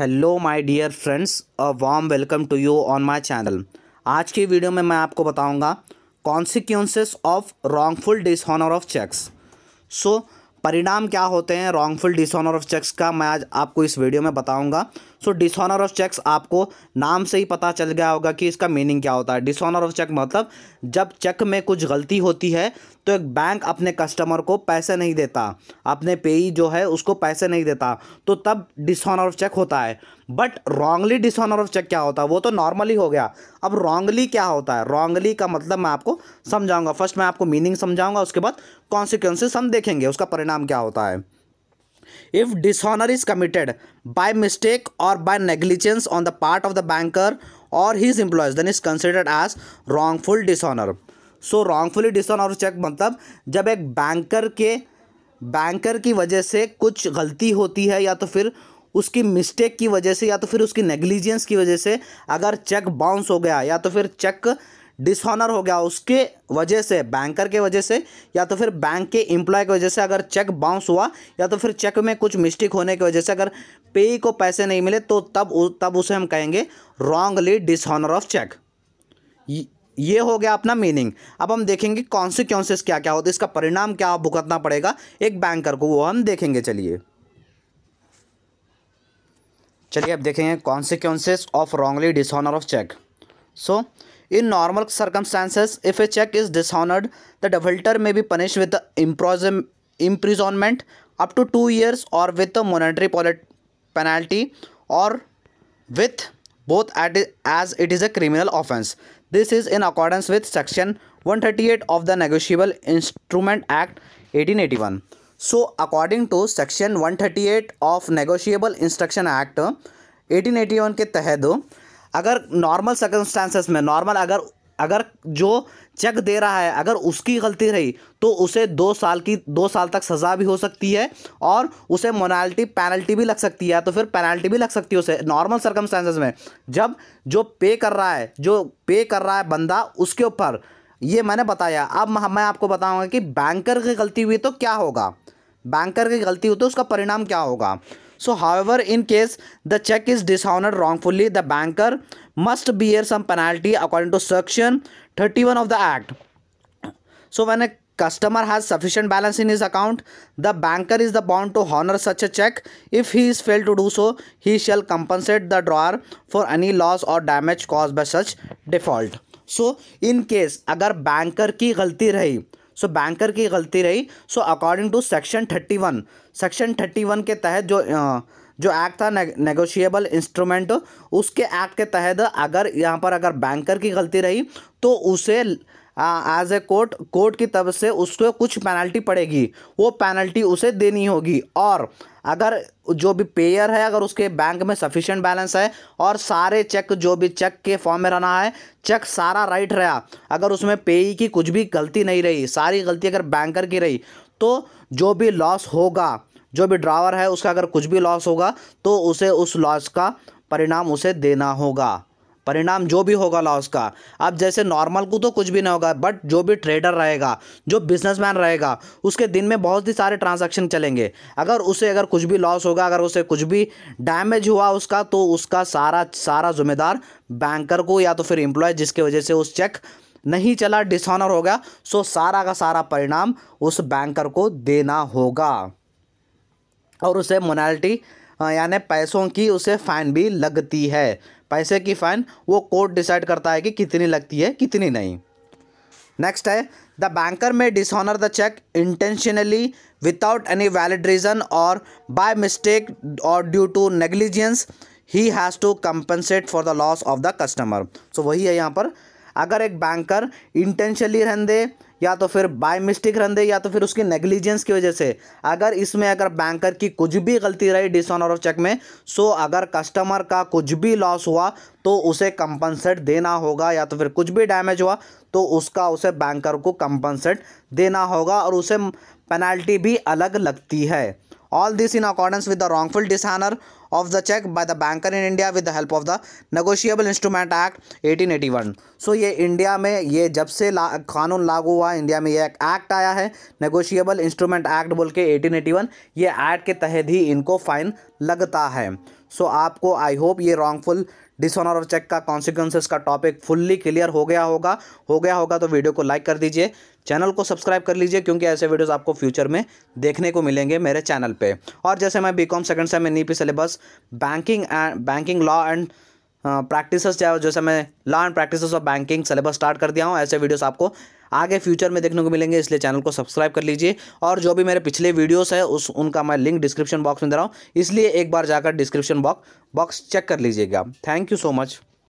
Hello my dear friends a warm welcome to you on my channel आज की video में मैं आपको बताऊंगा consequences of wrongful dishonour of cheques so परिणाम क्या होते हैं रॉन्गफुल डिसऑनर ऑफ चेक्स का मैं आज आपको इस वीडियो में बताऊंगा सो डिसऑनर ऑफ चेक्स आपको नाम से ही पता चल गया होगा कि इसका मीनिंग क्या होता है डिसऑनर ऑफ चेक मतलब जब चेक में कुछ गलती होती है तो एक बैंक अपने कस्टमर को पैसे नहीं देता अपने पेई जो है उसको पैसे नहीं देता तो तब डिसऑनर ऑफ चेक होता है but wrongly dishonour of cheque क्या होता है वो तो नॉर्मली हो गया अब रॉन्गली क्या होता है रॉन्गली का मतलब मैं आपको समझाऊंगा फर्स्ट मैं आपको मीनिंग समझाऊंगा उसके बाद कॉन्सिक्वेंसेस हम देखेंगे उसका परिणाम परिणाम क्या होता है if dishonour is committed by mistake और by negligence on the part of the banker और his employees then is considered as wrongful dishonour so wrongfully dishonour cheque मतलब जब एक बैंकर के बैंकर की वजह से कुछ गलती होती है या तो फिर उसकी मिस्टेक की वजह से या तो फिर उसकी नेग्लिजेंस की वजह से अगर चेक बाउंस हो गया या तो फिर चेक डिसऑनर हो गया उसके वजह से बैंकर के वजह से या तो फिर बैंक के एम्प्लॉय की वजह से अगर चेक बाउंस हुआ या तो फिर चेक में कुछ मिस्टेक होने की वजह से अगर पेई को पैसे नहीं मिले तो तब तब उसे हम कहेंगे रॉन्गली डिसऑनर ऑफ चेक ये हो गया अपना मीनिंग अब हम देखेंगे कॉन्सिक्वेंसेस क्या क्या होते हैं इसका परिणाम क्या भुगतना पड़ेगा एक बैंकर को वो हम देखेंगे चलिए चलिए अब देखेंगे consequences of wrongly dishonour of cheque so In normal circumstances, if a check is dishonored, the defaulter may be punished with imprisonment up to 2 years or with a monetary penalty or with both as it is a criminal offense. This is in accordance with section 138 of the Negotiable Instrument Act 1881. So according to section 138 of Negotiable Instruction Act 1881 के तहत अगर normal circumstances में normal अगर अगर जो check दे रहा है अगर उसकी गलती रही तो उसे दो साल की दो साल तक सज़ा भी हो सकती है और उसे मोनाल्टी पेनल्टी भी लग सकती है तो फिर पेनल्टी भी लग सकती है उसे नॉर्मल सर्कमस्टांसेस में जब जो पे कर रहा है जो पे कर रहा है बंदा उसके ऊपर ये मैंने बताया अब मैं आपको बताऊँगा कि बैंकर की गलती हुई तो क्या होगा बैंकर की गलती हुई तो उसका परिणाम क्या होगा So however in case the check is dishonored wrongfully the banker must bear some penalty according to section 31 of the act. So when a customer has sufficient balance in his account, the banker is the bound to honor such a check. If he is failed to do so, he shall compensate the drawer for any loss or damage caused by such default. So in case अगर banker की गलती सो banker की गलती रही so according to section thirty one section thirty one के तहत जो जो एक्ट था नेगोशिएबल इंस्ट्रूमेंट उसके एक्ट के तहत अगर यहाँ पर अगर बैंकर की गलती रही तो उसे एज ए कोर्ट कोर्ट की तरफ से उसको कुछ पेनल्टी पड़ेगी वो पेनल्टी उसे देनी होगी और अगर जो भी पेयर है अगर उसके बैंक में सफिशेंट बैलेंस है और सारे चेक जो भी चेक के फॉर्म में रहना है चेक सारा राइट रहा अगर उसमें पेई की कुछ भी गलती नहीं रही सारी गलती अगर बैंकर की रही तो जो भी लॉस होगा जो भी ड्रावर है उसका अगर कुछ भी लॉस होगा तो उसे उस लॉस का परिणाम उसे देना होगा परिणाम जो भी होगा लॉस का अब जैसे नॉर्मल को तो कुछ भी ना होगा बट जो भी ट्रेडर रहेगा जो बिजनेसमैन रहेगा उसके दिन में बहुत ही सारे ट्रांजैक्शन चलेंगे अगर उसे अगर कुछ भी लॉस होगा अगर उसे कुछ भी डैमेज हुआ उसका तो उसका सारा सारा जिम्मेदार बैंकर को या तो फिर एम्प्लॉय जिसके वजह से उस चेक नहीं चला डिसऑनर हो गया सो सारा का सारा परिणाम उस बैंकर को देना होगा और उसे मोनाल्टी यानी पैसों की उसे फ़ाइन भी लगती है पैसे की फ़ाइन वो कोर्ट डिसाइड करता है कि कितनी लगती है कितनी नहीं नेक्स्ट है द बैंकर में dishonour the cheque intentionally without any valid reason और बाय मिस्टेक और due to negligence he has to compensate for the loss of the customer so वही है यहाँ पर अगर एक बैंकर इंटेंशली रहन दे या तो फिर बाय मिस्टेक रहन दे या तो फिर उसकी नेग्लिजेंस की वजह से अगर इसमें अगर बैंकर की कुछ भी गलती रही डिसऑनर ऑफ चेक में सो अगर कस्टमर का कुछ भी लॉस हुआ तो उसे कंपनसेट देना होगा या तो फिर कुछ भी डैमेज हुआ तो उसका उसे बैंकर को कंपनसेट देना होगा और उसे पेनाल्टी भी अलग लगती है All this in accordance with the wrongful dishonor of the check by the banker in India with the help of the Negotiable Instrument Act 1881. So ये इंडिया में ये जब से ला, कानून लागू हुआ इंडिया में ये एक एक्ट आया है नेगोशिएबल इंस्ट्रूमेंट एक्ट बोल के 1881 ये एक्ट के तहत ही इनको फाइन लगता है सो so, आपको आई होप ये रॉन्गफुल डिसऑनर और चेक का कॉन्सिक्वेंसेस का टॉपिक फुल्ली क्लियर हो गया होगा हो गया होगा तो वीडियो को लाइक कर दीजिए चैनल को सब्सक्राइब कर लीजिए क्योंकि ऐसे वीडियोस आपको फ्यूचर में देखने को मिलेंगे मेरे चैनल पे और जैसे मैं B com second sem N EP syllabus banking and banking law and practice जैसे मैं law and practice of banking syllabus start कर दिया हूँ ऐसे वीडियोज आपको आगे फ्यूचर में देखने को मिलेंगे इसलिए चैनल को सब्सक्राइब कर लीजिए और जो भी मेरे पिछले वीडियोस है उस उनका मैं लिंक डिस्क्रिप्शन बॉक्स में दे रहा हूँ इसलिए एक बार जाकर डिस्क्रिप्शन बॉक्स बॉक्स चेक कर लीजिएगा थैंक यू सो मच